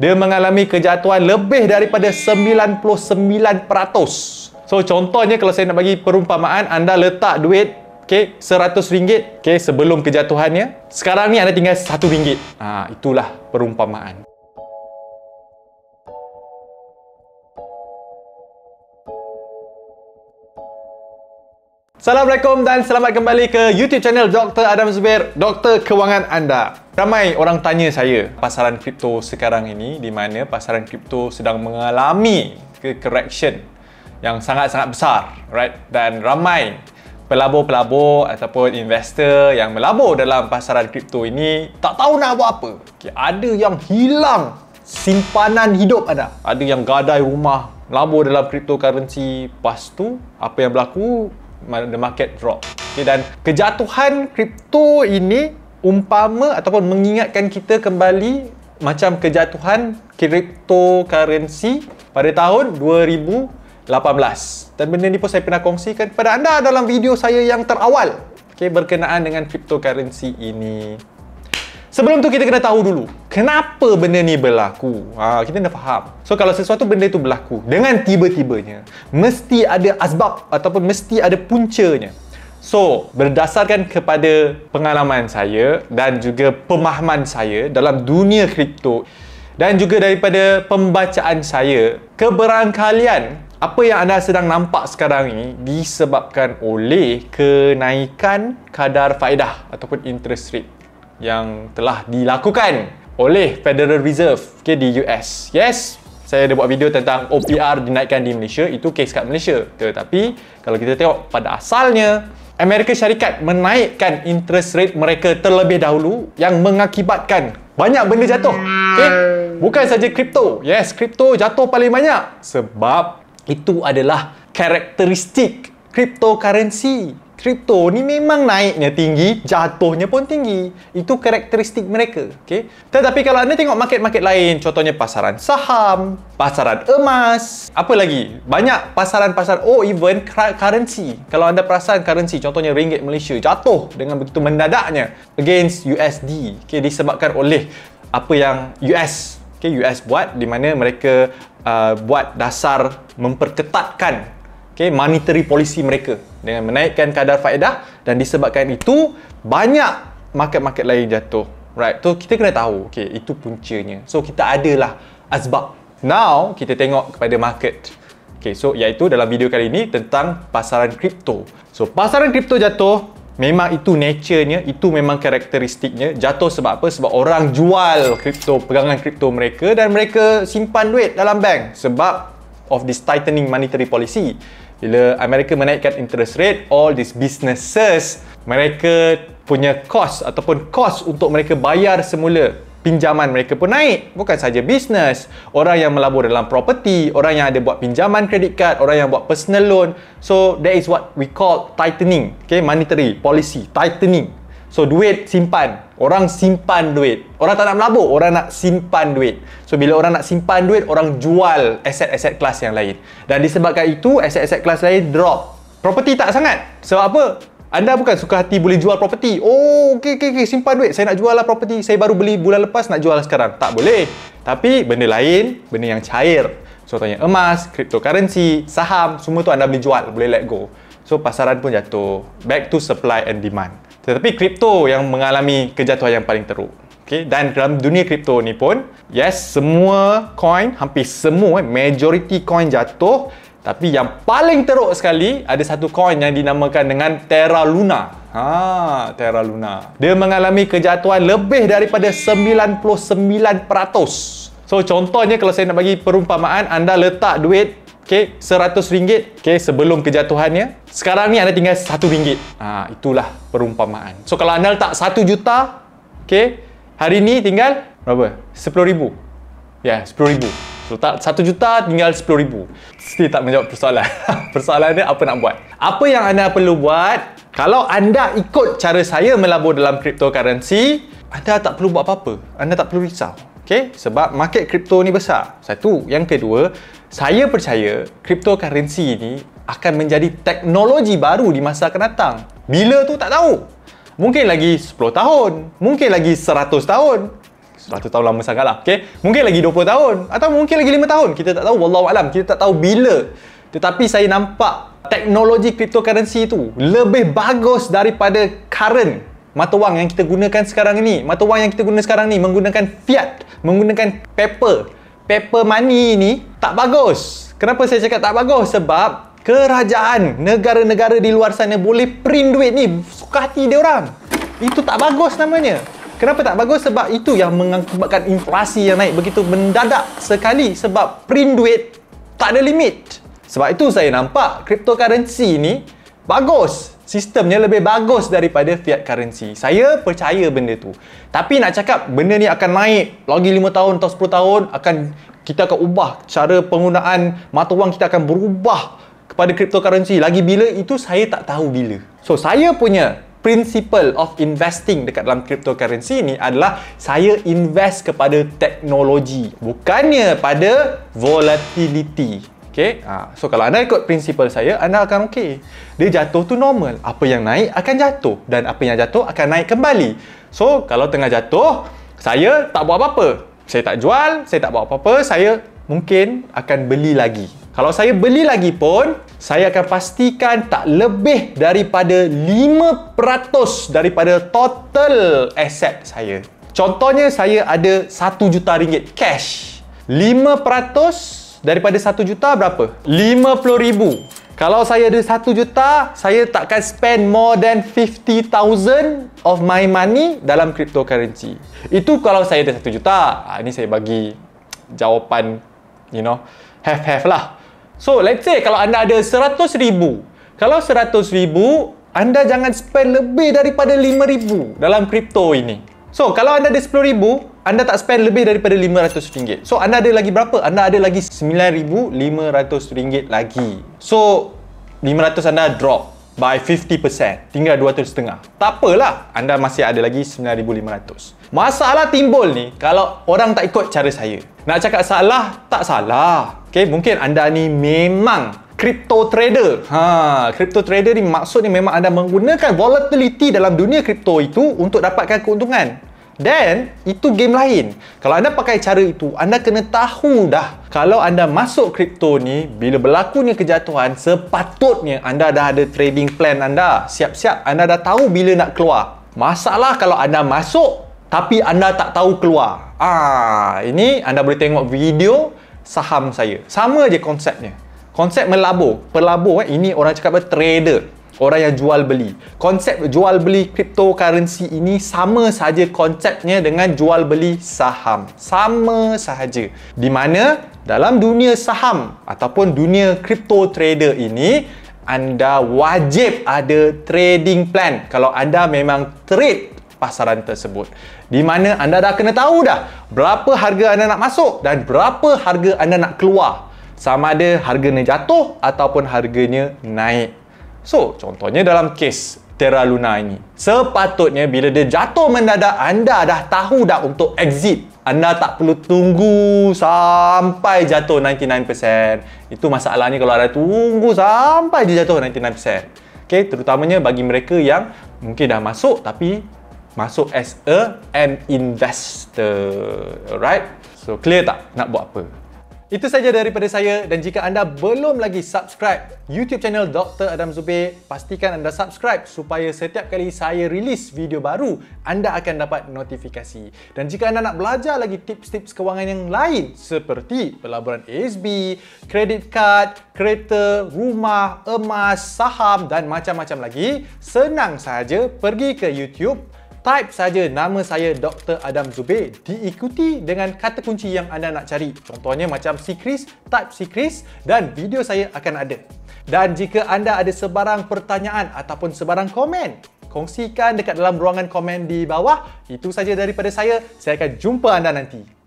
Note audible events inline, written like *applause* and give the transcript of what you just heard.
dia mengalami kejatuhan lebih daripada 99%. So contohnya kalau saya nak bagi perumpamaan anda letak duit okay, rm ringgit, okay, sebelum kejatuhannya. Sekarang ni anda tinggal rm ringgit. Ha, itulah perumpamaan. Assalamualaikum dan selamat kembali ke YouTube channel Dr. Adam Zubir, Doktor Kewangan Anda. Ramai orang tanya saya pasaran kripto sekarang ini di mana pasaran kripto sedang mengalami ke correction yang sangat-sangat besar, right? Dan ramai pelabur-pelabur ataupun investor yang melabur dalam pasaran kripto ini tak tahu nak buat apa. Okay, ada yang hilang simpanan hidup anda. Ada yang gadai rumah labur dalam cryptocurrency. Lepas tu, apa yang berlaku? the market drop. Okay, dan kejatuhan kripto ini umpama ataupun mengingatkan kita kembali macam kejatuhan cryptocurrency pada tahun 2018. Dan benda ni pun saya pernah kongsikan kepada anda dalam video saya yang terawal okay, berkenaan dengan cryptocurrency ini. Sebelum tu kita kena tahu dulu kenapa benda ni berlaku? Ha, kita dah faham. So kalau sesuatu benda itu berlaku dengan tiba-tibanya, mesti ada asbab ataupun mesti ada puncanya. So, berdasarkan kepada pengalaman saya dan juga pemahaman saya dalam dunia kripto dan juga daripada pembacaan saya, keberangkalian apa yang anda sedang nampak sekarang ini disebabkan oleh kenaikan kadar faedah ataupun interest rate yang telah dilakukan oleh Federal Reserve okay, di US. Yes, saya ada buat video tentang OPR dinaikkan di Malaysia, itu kes kat Malaysia. Tetapi kalau kita tengok pada asalnya, Amerika Syarikat menaikkan interest rate mereka terlebih dahulu yang mengakibatkan banyak benda jatuh. Okay? Bukan saja kripto. Yes, kripto jatuh paling banyak sebab itu adalah karakteristik cryptocurrency kripto ni memang naiknya tinggi, jatuhnya pun tinggi. Itu karakteristik mereka. Okay? Tetapi kalau anda tengok market-market lain, contohnya pasaran saham, pasaran emas, apa lagi? Banyak pasaran-pasaran, oh even currency. Kalau anda perasan currency, contohnya ringgit Malaysia, jatuh dengan begitu mendadaknya against USD. Okay? Disebabkan oleh apa yang US okay, US buat di mana mereka uh, buat dasar memperketatkan okay, monetary policy mereka dengan menaikkan kadar faedah dan disebabkan itu banyak market-market lain jatuh right tu kita kena tahu okay, itu puncanya so kita adalah asbab now kita tengok kepada market Okay, so iaitu dalam video kali ini tentang pasaran kripto. So, pasaran kripto jatuh, memang itu naturenya, itu memang karakteristiknya. Jatuh sebab apa? Sebab orang jual kripto, pegangan kripto mereka dan mereka simpan duit dalam bank. Sebab of this tightening monetary policy. Bila Amerika menaikkan interest rate, all these businesses, mereka punya cost ataupun cost untuk mereka bayar semula pinjaman mereka pun naik. Bukan saja bisnes, orang yang melabur dalam property, orang yang ada buat pinjaman kredit kad, orang yang buat personal loan. So, that is what we call tightening, okay, monetary policy, tightening. So, duit simpan, Orang simpan duit. Orang tak nak melabur, orang nak simpan duit. So bila orang nak simpan duit, orang jual aset-aset kelas yang lain. Dan disebabkan itu, aset-aset kelas lain drop. Property tak sangat. Sebab apa? Anda bukan suka hati boleh jual property. Oh, okey okey okey, simpan duit. Saya nak jual lah property. Saya baru beli bulan lepas nak jual sekarang. Tak boleh. Tapi benda lain, benda yang cair. Contohnya so, emas, cryptocurrency, saham, semua tu anda boleh jual, boleh let go. So pasaran pun jatuh. Back to supply and demand. Tetapi kripto yang mengalami kejatuhan yang paling teruk. Okay? Dan dalam dunia kripto ni pun, yes, semua coin, hampir semua, eh, majority coin jatuh. Tapi yang paling teruk sekali, ada satu coin yang dinamakan dengan Terra Luna. Ha, Terra Luna. Dia mengalami kejatuhan lebih daripada 99%. So contohnya kalau saya nak bagi perumpamaan anda letak duit Okay, RM100 okay, sebelum kejatuhannya. Sekarang ni anda tinggal RM1. Ha, itulah perumpamaan. So, kalau anda letak RM1 juta, okay, hari ni tinggal berapa? RM10,000. Ya, RM10,000. So, letak RM1 juta, tinggal RM10,000. Mesti tak menjawab persoalan. *laughs* persoalan dia apa nak buat? Apa yang anda perlu buat, kalau anda ikut cara saya melabur dalam cryptocurrency, anda tak perlu buat apa-apa. Anda tak perlu risau. Okay? Sebab market kripto ni besar. Satu. Yang kedua, saya percaya cryptocurrency ni akan menjadi teknologi baru di masa akan datang. Bila tu tak tahu. Mungkin lagi 10 tahun. Mungkin lagi 100 tahun. 100 tahun lama sangat lah. Okay? Mungkin lagi 20 tahun. Atau mungkin lagi 5 tahun. Kita tak tahu. Wallahualam. Kita tak tahu bila. Tetapi saya nampak teknologi cryptocurrency tu lebih bagus daripada current mata wang yang kita gunakan sekarang ni mata wang yang kita guna sekarang ni menggunakan fiat menggunakan paper paper money ni tak bagus kenapa saya cakap tak bagus sebab kerajaan negara-negara di luar sana boleh print duit ni suka hati dia orang itu tak bagus namanya kenapa tak bagus sebab itu yang mengakibatkan inflasi yang naik begitu mendadak sekali sebab print duit tak ada limit sebab itu saya nampak cryptocurrency ni bagus sistemnya lebih bagus daripada fiat currency saya percaya benda tu tapi nak cakap benda ni akan naik lagi 5 tahun atau 10 tahun akan kita akan ubah cara penggunaan mata wang kita akan berubah kepada cryptocurrency lagi bila itu saya tak tahu bila so saya punya principle of investing dekat dalam cryptocurrency ni adalah saya invest kepada teknologi bukannya pada volatility okay? ha. Ah, so kalau anda ikut prinsipal saya anda akan okey dia jatuh tu normal apa yang naik akan jatuh dan apa yang jatuh akan naik kembali so kalau tengah jatuh saya tak buat apa-apa saya tak jual saya tak buat apa-apa saya mungkin akan beli lagi kalau saya beli lagi pun saya akan pastikan tak lebih daripada 5% daripada total aset saya. Contohnya saya ada 1 juta ringgit cash. Daripada 1 juta berapa? ribu. Kalau saya ada 1 juta, saya takkan spend more than 50,000 of my money dalam cryptocurrency. Itu kalau saya ada 1 juta. Ha, ini saya bagi jawapan, you know, have-have lah. So, let's say kalau anda ada ribu, Kalau ribu anda jangan spend lebih daripada ribu dalam crypto ini. So, kalau anda ada ribu anda tak spend lebih daripada RM500. So anda ada lagi berapa? Anda ada lagi RM9,500 lagi. So RM500 anda drop by 50%. Tinggal RM200. Tak apalah. Anda masih ada lagi RM9,500. Masalah timbul ni kalau orang tak ikut cara saya. Nak cakap salah, tak salah. Okay, mungkin anda ni memang crypto trader. Ha, crypto trader ni maksudnya memang anda menggunakan volatility dalam dunia crypto itu untuk dapatkan keuntungan. Then, itu game lain. Kalau anda pakai cara itu, anda kena tahu dah. Kalau anda masuk kripto ni, bila berlakunya kejatuhan, sepatutnya anda dah ada trading plan anda. Siap-siap anda dah tahu bila nak keluar. Masalah kalau anda masuk, tapi anda tak tahu keluar. Ah, ini anda boleh tengok video saham saya. Sama je konsepnya. Konsep melabur. Pelabur, eh, ini orang cakap apa? Trader orang yang jual beli. Konsep jual beli cryptocurrency ini sama saja konsepnya dengan jual beli saham. Sama sahaja. Di mana dalam dunia saham ataupun dunia crypto trader ini anda wajib ada trading plan kalau anda memang trade pasaran tersebut. Di mana anda dah kena tahu dah berapa harga anda nak masuk dan berapa harga anda nak keluar. Sama ada harganya jatuh ataupun harganya naik. So, contohnya dalam kes Terra Luna ini. Sepatutnya bila dia jatuh mendadak, anda dah tahu dah untuk exit. Anda tak perlu tunggu sampai jatuh 99%. Itu masalahnya kalau anda tunggu sampai dia jatuh 99%. Okay, terutamanya bagi mereka yang mungkin dah masuk tapi masuk as a an investor. Alright? So, clear tak nak buat apa? Itu saja daripada saya dan jika anda belum lagi subscribe YouTube channel Dr. Adam Zubir, pastikan anda subscribe supaya setiap kali saya rilis video baru, anda akan dapat notifikasi. Dan jika anda nak belajar lagi tips-tips kewangan yang lain seperti pelaburan ASB, kredit kad, kereta, rumah, emas, saham dan macam-macam lagi, senang sahaja pergi ke YouTube type saja nama saya Dr. Adam Zubir diikuti dengan kata kunci yang anda nak cari. Contohnya macam si Chris, type si Chris dan video saya akan ada. Dan jika anda ada sebarang pertanyaan ataupun sebarang komen, kongsikan dekat dalam ruangan komen di bawah. Itu saja daripada saya. Saya akan jumpa anda nanti.